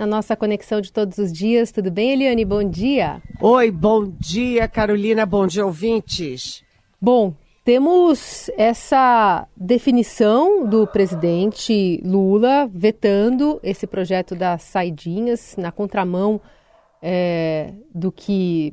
na nossa conexão de todos os dias. Tudo bem, Eliane? Bom dia. Oi, bom dia, Carolina. Bom dia, ouvintes. Bom, temos essa definição do presidente Lula vetando esse projeto das saidinhas na contramão é, do que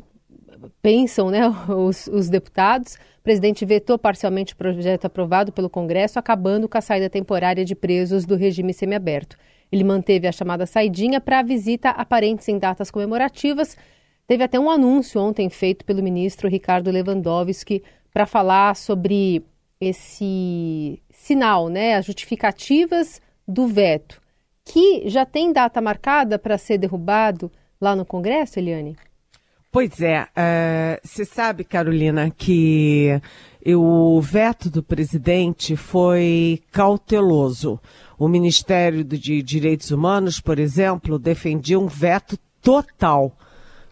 pensam né, os, os, deputados. O presidente vetou parcialmente o projeto aprovado pelo Congresso, acabando com a saída temporária de presos do regime semiaberto. Ele manteve a chamada saidinha para visita a parentes em datas comemorativas. Teve até um anúncio ontem feito pelo ministro Ricardo Lewandowski para falar sobre esse sinal, né, as justificativas do veto, que já tem data marcada para ser derrubado lá no Congresso, Eliane? Pois é, eh, você sabe, Carolina, que o veto do presidente foi cauteloso. O Ministério de Direitos Humanos, por exemplo, defendia um veto total,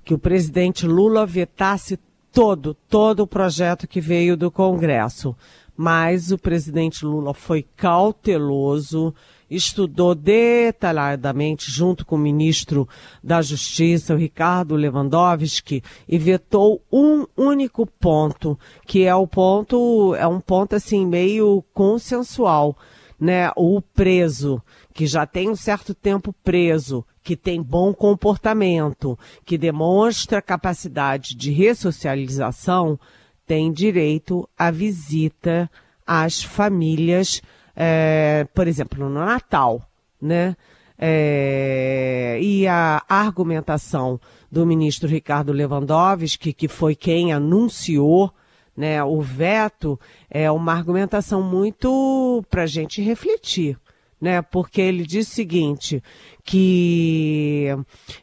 que o presidente Lula vetasse todo, todo o projeto que veio do Congresso. Mas o presidente Lula foi cauteloso, estudou detalhadamente junto com o ministro da Justiça, o Ricardo Lewandowski, e vetou um único ponto, que é o ponto, é um ponto assim meio consensual, né? O preso, que já tem um certo tempo preso, que tem bom comportamento, que demonstra capacidade de ressocialização, tem direito à visita às famílias é, por exemplo, no Natal, né? É, e a argumentação do ministro Ricardo Lewandowski, que foi quem anunciou né, o veto, é uma argumentação muito para a gente refletir né? Porque ele diz o seguinte, que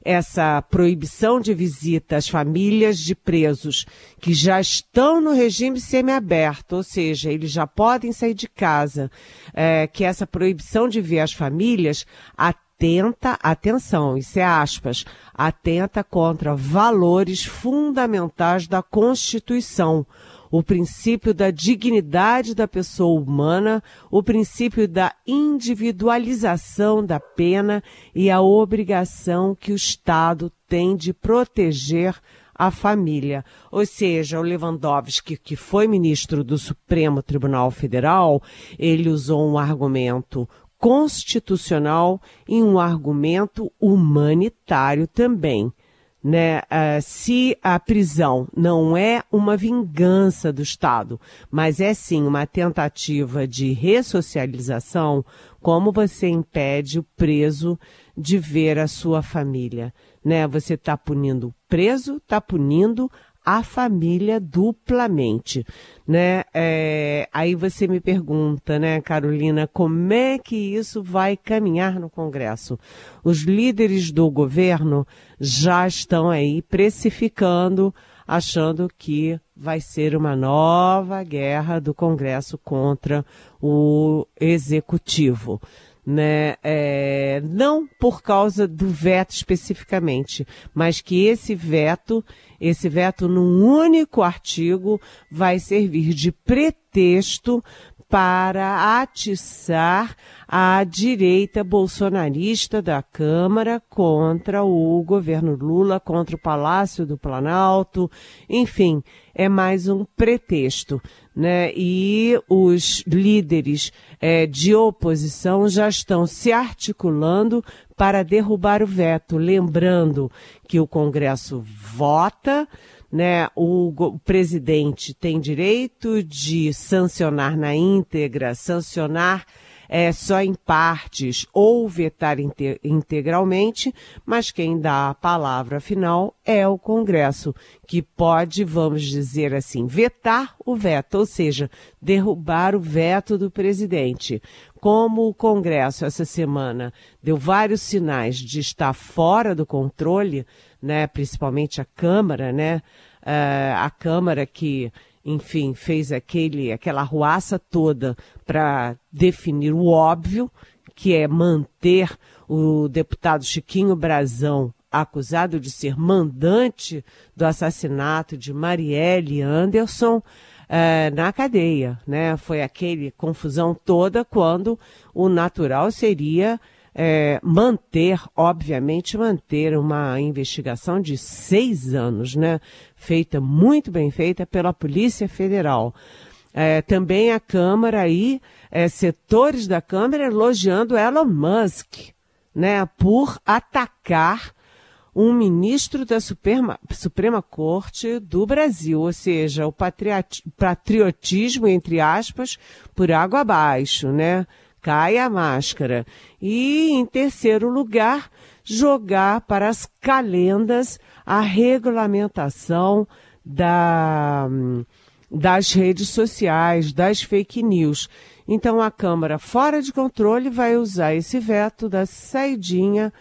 essa proibição de visita às famílias de presos que já estão no regime semiaberto, ou seja, eles já podem sair de casa, é, que essa proibição de ver as famílias atenta, atenção, isso é aspas, atenta contra valores fundamentais da Constituição o princípio da dignidade da pessoa humana, o princípio da individualização da pena e a obrigação que o Estado tem de proteger a família. Ou seja, o Lewandowski, que foi ministro do Supremo Tribunal Federal, ele usou um argumento constitucional e um argumento humanitário também né? Uh, se a prisão não é uma vingança do Estado, mas é sim uma tentativa de ressocialização, como você impede o preso de ver a sua família? Né? Você está punindo o preso, está punindo a família duplamente, né? É, aí você me pergunta, né, Carolina, como é que isso vai caminhar no Congresso? Os líderes do governo já estão aí precificando, achando que vai ser uma nova guerra do Congresso contra o Executivo né? É, não por causa do veto especificamente, mas que esse veto esse veto, num único artigo, vai servir de pretexto para atiçar a direita bolsonarista da Câmara contra o governo Lula, contra o Palácio do Planalto, enfim, é mais um pretexto. Né? E os líderes é, de oposição já estão se articulando para derrubar o veto. Lembrando que o Congresso vota, né, o, o presidente tem direito de sancionar na íntegra, sancionar é, só em partes ou vetar inte integralmente, mas quem dá a palavra final é o Congresso, que pode, vamos dizer assim, vetar o veto, ou seja, derrubar o veto do presidente como o Congresso essa semana deu vários sinais de estar fora do controle, né, principalmente a Câmara, né, uh, a Câmara que, enfim, fez aquele, aquela ruaça toda para definir o óbvio, que é manter o deputado Chiquinho Brazão acusado de ser mandante do assassinato de Marielle Anderson. É, na cadeia, né? Foi aquele confusão toda quando o natural seria é, manter, obviamente, manter uma investigação de seis anos, né? Feita, muito bem feita pela Polícia Federal. É, também a Câmara e é, setores da Câmara elogiando Elon Musk, né? Por atacar um ministro da Suprema, Suprema Corte do Brasil, ou seja, o patriotismo, entre aspas, por água abaixo, né? Cai a máscara. E, em terceiro lugar, jogar para as calendas a regulamentação da, das redes sociais, das fake news. Então, a Câmara, fora de controle, vai usar esse veto da saidinha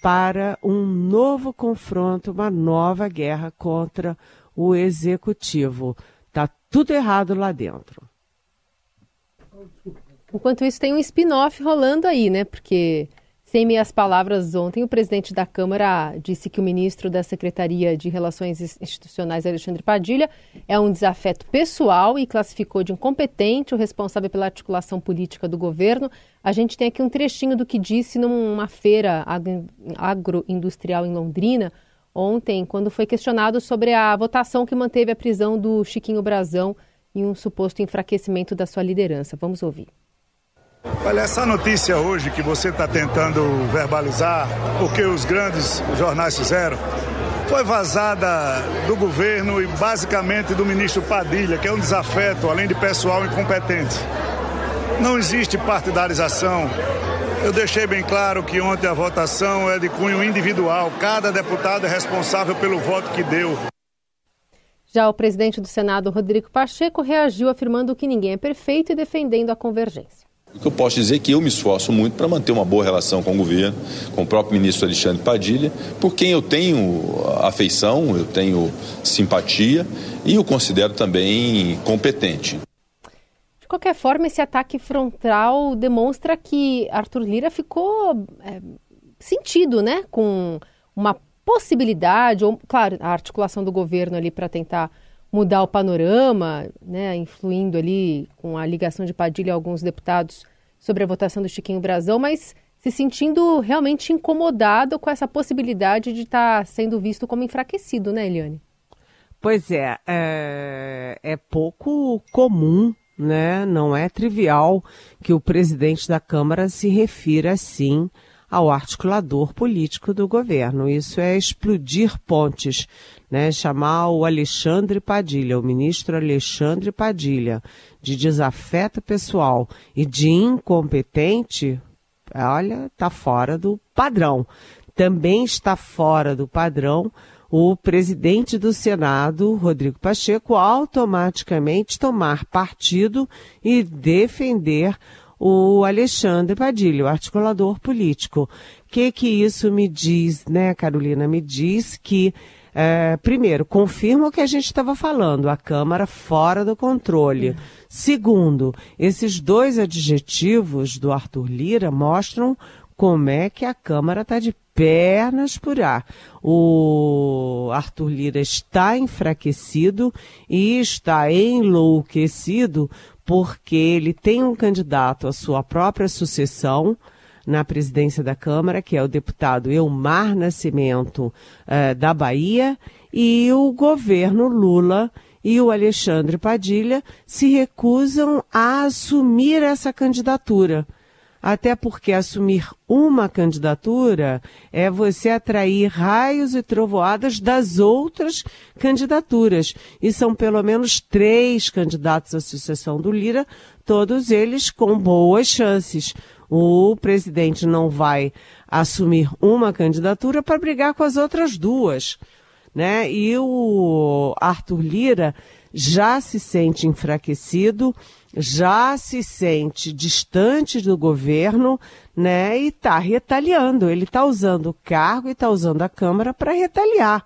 para um novo confronto, uma nova guerra contra o executivo. Tá tudo errado lá dentro. Enquanto isso, tem um spin-off rolando aí, né? Porque sem meias palavras, ontem o presidente da Câmara disse que o ministro da Secretaria de Relações Institucionais, Alexandre Padilha, é um desafeto pessoal e classificou de incompetente o responsável pela articulação política do governo. A gente tem aqui um trechinho do que disse numa feira agroindustrial em Londrina ontem, quando foi questionado sobre a votação que manteve a prisão do Chiquinho Brazão e um suposto enfraquecimento da sua liderança. Vamos ouvir. Olha, essa notícia hoje que você está tentando verbalizar, porque os grandes jornais fizeram, foi vazada do governo e basicamente do ministro Padilha, que é um desafeto, além de pessoal incompetente. Não existe partidarização. Eu deixei bem claro que ontem a votação é de cunho individual. Cada deputado é responsável pelo voto que deu. Já o presidente do Senado, Rodrigo Pacheco, reagiu afirmando que ninguém é perfeito e defendendo a convergência. O que eu posso dizer é que eu me esforço muito para manter uma boa relação com o governo, com o próprio ministro Alexandre Padilha, por quem eu tenho afeição, eu tenho simpatia e o considero também competente. De qualquer forma, esse ataque frontal demonstra que Arthur Lira ficou é, sentido, né, com uma possibilidade, ou claro, a articulação do governo ali para tentar mudar o panorama, né, influindo ali com a ligação de Padilha a alguns deputados sobre a votação do Chiquinho Brasão, mas se sentindo realmente incomodado com essa possibilidade de estar tá sendo visto como enfraquecido, né, Eliane? Pois é, é, é pouco comum né? Não é trivial que o presidente da Câmara se refira assim ao articulador político do governo. Isso é explodir pontes, né? chamar o Alexandre Padilha, o ministro Alexandre Padilha, de desafeto pessoal e de incompetente, olha, está fora do padrão. Também está fora do padrão o presidente do Senado, Rodrigo Pacheco, automaticamente tomar partido e defender o Alexandre Padilha, o articulador político. O que, que isso me diz, né, Carolina? Me diz que, é, primeiro, confirma o que a gente estava falando, a Câmara fora do controle. É. Segundo, esses dois adjetivos do Arthur Lira mostram como é que a Câmara está de pernas por ar. O Arthur Lira está enfraquecido e está enlouquecido porque ele tem um candidato à sua própria sucessão na presidência da Câmara, que é o deputado Elmar Nascimento eh, da Bahia, e o governo Lula e o Alexandre Padilha se recusam a assumir essa candidatura até porque assumir uma candidatura é você atrair raios e trovoadas das outras candidaturas. E são pelo menos três candidatos à sucessão do Lira, todos eles com boas chances. O presidente não vai assumir uma candidatura para brigar com as outras duas. Né? E o Arthur Lira já se sente enfraquecido, já se sente distante do governo, né? E está retaliando. Ele está usando o cargo e está usando a Câmara para retaliar,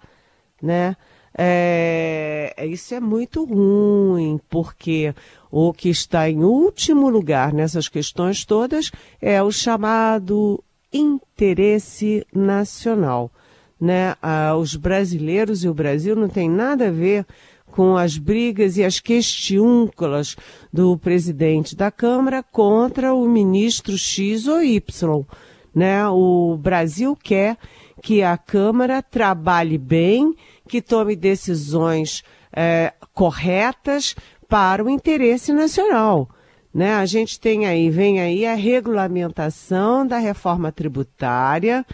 né? É, é, isso é muito ruim, porque o que está em último lugar nessas questões todas é o chamado interesse nacional. Né? Ah, os brasileiros e o Brasil não têm nada a ver com as brigas e as questiúnculas do presidente da Câmara contra o ministro X ou Y. Né? O Brasil quer que a Câmara trabalhe bem, que tome decisões é, corretas para o interesse nacional. Né? A gente tem aí, vem aí a regulamentação da reforma tributária,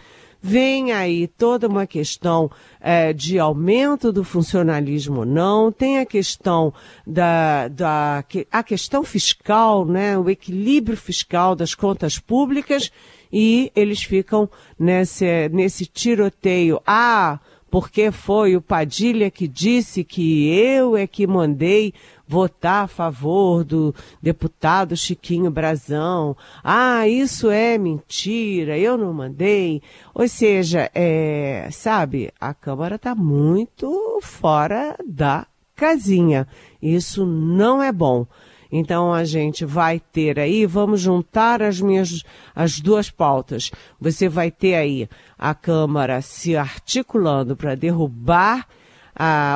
Vem aí toda uma questão é, de aumento do funcionalismo ou não, tem a questão da, da a questão fiscal, né, o equilíbrio fiscal das contas públicas e eles ficam nesse, nesse tiroteio. Ah, porque foi o Padilha que disse que eu é que mandei votar a favor do deputado Chiquinho Brazão. Ah, isso é mentira, eu não mandei. Ou seja, é, sabe, a Câmara está muito fora da casinha. Isso não é bom. Então a gente vai ter aí, vamos juntar as minhas as duas pautas. Você vai ter aí a Câmara se articulando para derrubar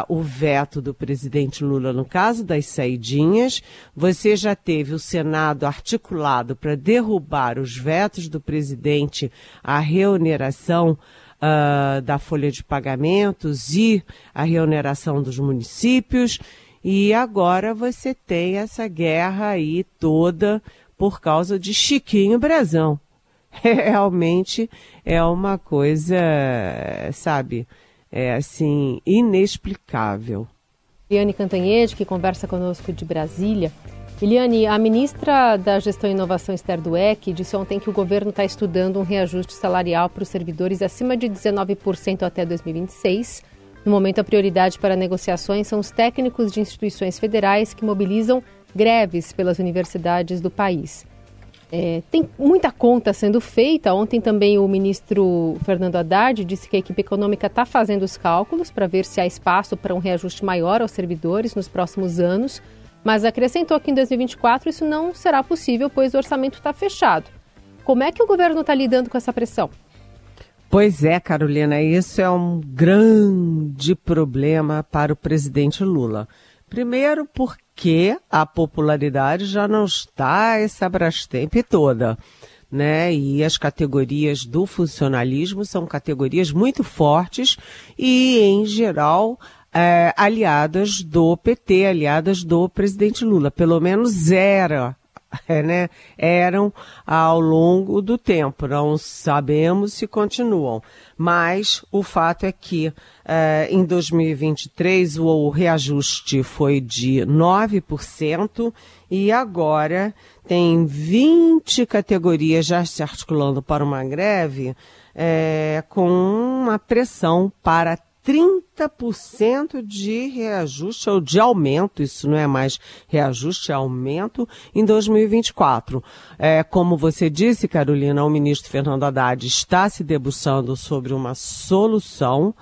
o veto do presidente Lula no caso das saidinhas, você já teve o Senado articulado para derrubar os vetos do presidente à reoneração ah, da folha de pagamentos e à reoneração dos municípios. E agora você tem essa guerra aí toda por causa de Chiquinho Brazão. É, realmente é uma coisa, sabe? é assim inexplicável. Eliane Cantanhede, que conversa conosco de Brasília. Eliane, a ministra da Gestão e Inovação, Esther Dueck, disse ontem que o governo está estudando um reajuste salarial para os servidores acima de 19% até 2026. No momento, a prioridade para negociações são os técnicos de instituições federais que mobilizam greves pelas universidades do país. É, tem muita conta sendo feita. Ontem também o ministro Fernando Haddad disse que a equipe econômica está fazendo os cálculos para ver se há espaço para um reajuste maior aos servidores nos próximos anos, mas acrescentou que em 2024 isso não será possível, pois o orçamento está fechado. Como é que o governo está lidando com essa pressão? Pois é, Carolina, isso é um grande problema para o presidente Lula. Primeiro, porque que a popularidade já não está essa Brastemp toda. Né? E as categorias do funcionalismo são categorias muito fortes e, em geral, é, aliadas do PT, aliadas do presidente Lula. Pelo menos era É, né, eram ao longo do tempo. Não sabemos se continuam. Mas o fato é que eh, em 2023 o, o reajuste foi de 9% e agora tem 20 categorias já se articulando para uma greve eh, com uma pressão para 30% de reajuste ou de aumento, isso não é mais reajuste, é aumento, em 2024. É, como você disse, Carolina, o ministro Fernando Haddad está se debruçando sobre uma solução,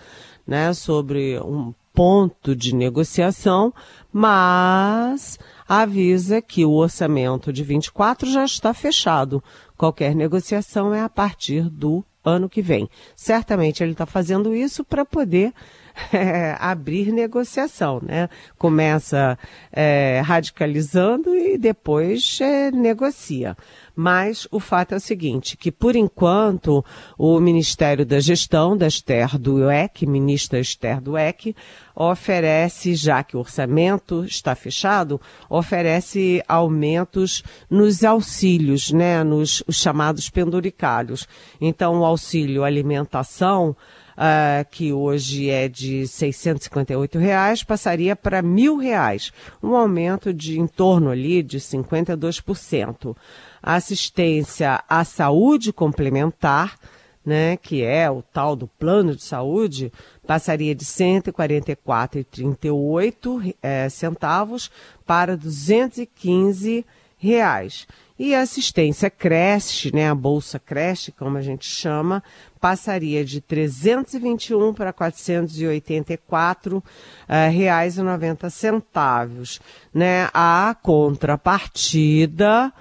né, sobre um ponto de negociação, mas avisa que o orçamento de 24 já está fechado. Qualquer negociação é a partir do ano que vem. Certamente ele está fazendo isso para poder é, abrir negociação, né? Começa é, radicalizando e depois é, negocia. Mas o fato é o seguinte, que por enquanto o Ministério da Gestão da Esther Dueck, ministra Esther Dueck, oferece, já que o orçamento está fechado, oferece aumentos nos auxílios, né, nos os chamados penduricalhos. Então o auxílio alimentação uh, que hoje é de R$ 658, reais, passaria para R$ 1.000, um aumento de em torno ali de 52%. A assistência à saúde complementar, né, que é o tal do plano de saúde, passaria de 144,38 é, eh, centavos para R$ 215,00 reais. E a assistência creche, né, a bolsa creche, como a gente chama, passaria de 321 para 484 uh, eh, reais e 90 centavos, né? A contrapartida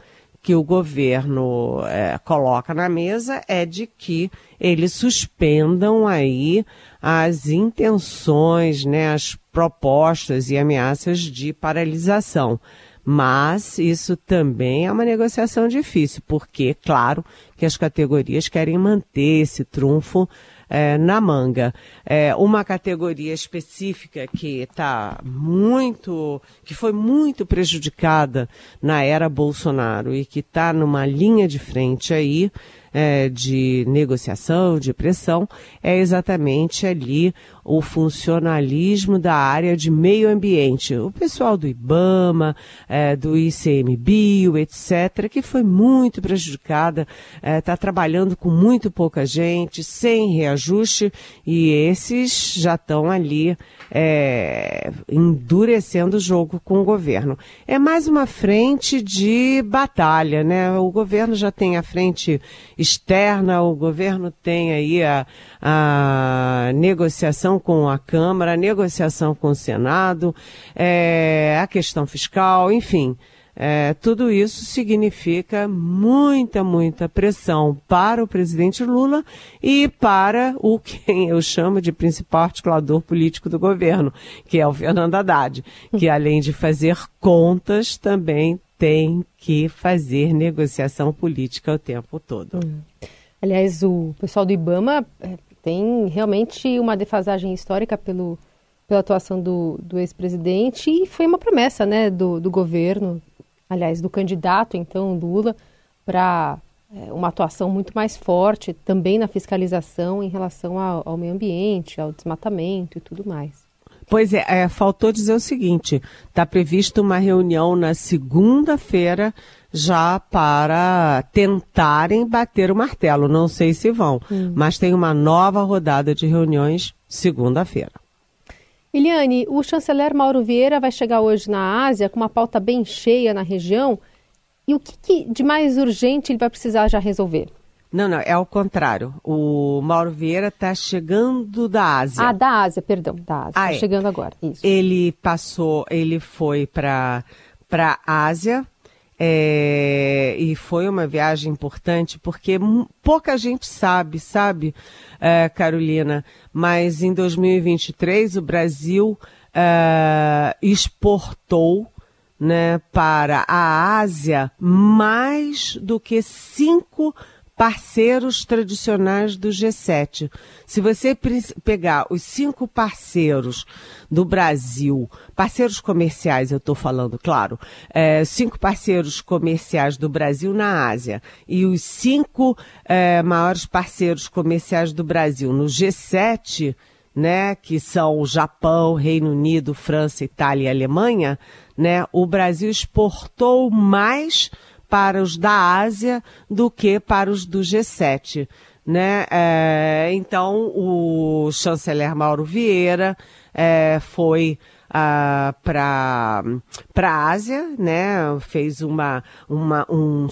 que o governo uh, coloca na mesa é de que eles suspendam aí as intenções, né, as propostas e ameaças de paralisação. Mas isso também é uma negociação difícil, porque, claro, que as categorias querem manter esse trunfo é, na manga. É, uma categoria específica que está muito, que foi muito prejudicada na era Bolsonaro e que está numa linha de frente aí, é, de negociação, de pressão, é exatamente ali o funcionalismo da área de meio ambiente. O pessoal do IBAMA, é, do ICMBio, etc., que foi muito prejudicada, está é, tá trabalhando com muito pouca gente, sem reajuste, e esses já estão ali é, endurecendo o jogo com o governo. É mais uma frente de batalha, né? O governo já tem a frente externa, o governo tem aí a, a negociação com a Câmara, a negociação com o Senado, é, a questão fiscal, enfim. É, tudo isso significa muita, muita pressão para o presidente Lula e para o quem eu chamo de principal articulador político do governo, que é o Fernando Haddad, que hum. além de fazer contas, também tem que fazer negociação política o tempo todo. Hum. Aliás, o pessoal do Ibama é, tem realmente uma defasagem histórica pelo, pela atuação do, do ex-presidente e foi uma promessa né, do, do governo, aliás, do candidato, então, Lula, para é, uma atuação muito mais forte também na fiscalização em relação ao, ao meio ambiente, ao desmatamento e tudo mais. Pois é, é faltou dizer o seguinte: está prevista uma reunião na segunda-feira já para tentarem bater o martelo. Não sei se vão, hum. mas tem uma nova rodada de reuniões segunda-feira. Eliane, o chanceler Mauro Vieira vai chegar hoje na Ásia com uma pauta bem cheia na região. E o que, que de mais urgente ele vai precisar já resolver? Não, não, é ao contrário. O Mauro Vieira está chegando da Ásia. Ah, da Ásia, perdão, da Ásia. Ah, tá é. Chegando agora, isso. Ele passou, ele foi para para Ásia é, e foi uma viagem importante porque pouca gente sabe, sabe, é, Carolina. Mas em 2023 o Brasil é, exportou né, para a Ásia mais do que 5 parceiros tradicionais do G7. Se você pegar os cinco parceiros do Brasil, parceiros comerciais, eu estou falando, claro, é, cinco parceiros comerciais do Brasil na Ásia e os cinco é, maiores parceiros comerciais do Brasil no G7, né, que são o Japão, Reino Unido, França, Itália e Alemanha, né, o Brasil exportou mais para os da Ásia do que para os do G7. Né? É, então, o chanceler Mauro Vieira é, foi uh, ah, para a Ásia, né? fez uma, uma, um,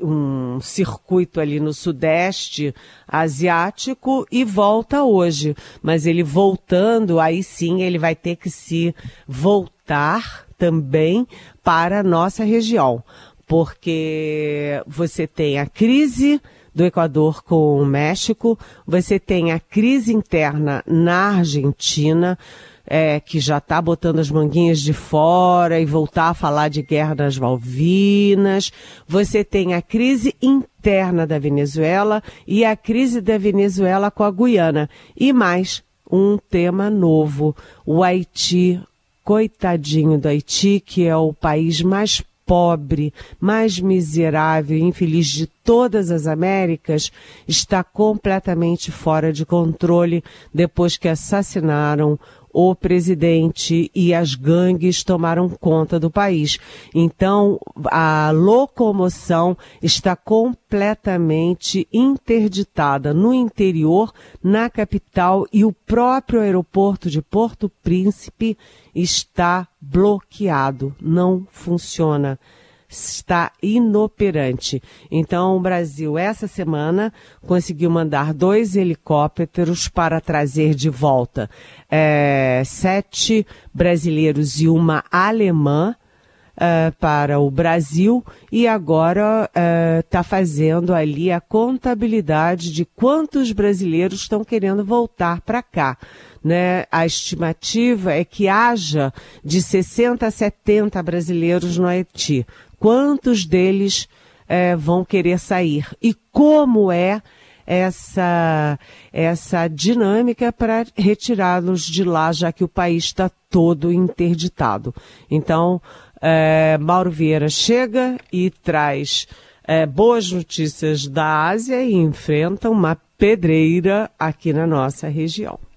um circuito ali no Sudeste Asiático e volta hoje. Mas ele voltando, aí sim ele vai ter que se voltar também para a nossa região porque você tem a crise do Equador com o México, você tem a crise interna na Argentina, é, que já está botando as manguinhas de fora e voltar a falar de guerra nas Malvinas. Você tem a crise interna da Venezuela e a crise da Venezuela com a Guiana. E mais um tema novo: o Haiti. Coitadinho do Haiti, que é o país mais pobre, mais miserável e infeliz de todas as Américas está completamente fora de controle depois que assassinaram o presidente e as gangues tomaram conta do país. Então, a locomoção está completamente interditada no interior, na capital e o próprio aeroporto de Porto Príncipe está bloqueado, não funciona está inoperante. Então, o Brasil, essa semana, conseguiu mandar dois helicópteros para trazer de volta é, sete brasileiros e uma alemã. Uh, para o Brasil e agora está é, uh, fazendo ali a contabilidade de quantos brasileiros estão querendo voltar para cá. Né? A estimativa é que haja de 60 a 70 brasileiros no Haiti quantos deles é, vão querer sair e como é essa, essa dinâmica para retirá-los de lá, já que o país está todo interditado. Então, é, Mauro Vieira chega e traz é, boas notícias da Ásia e enfrenta uma pedreira aqui na nossa região.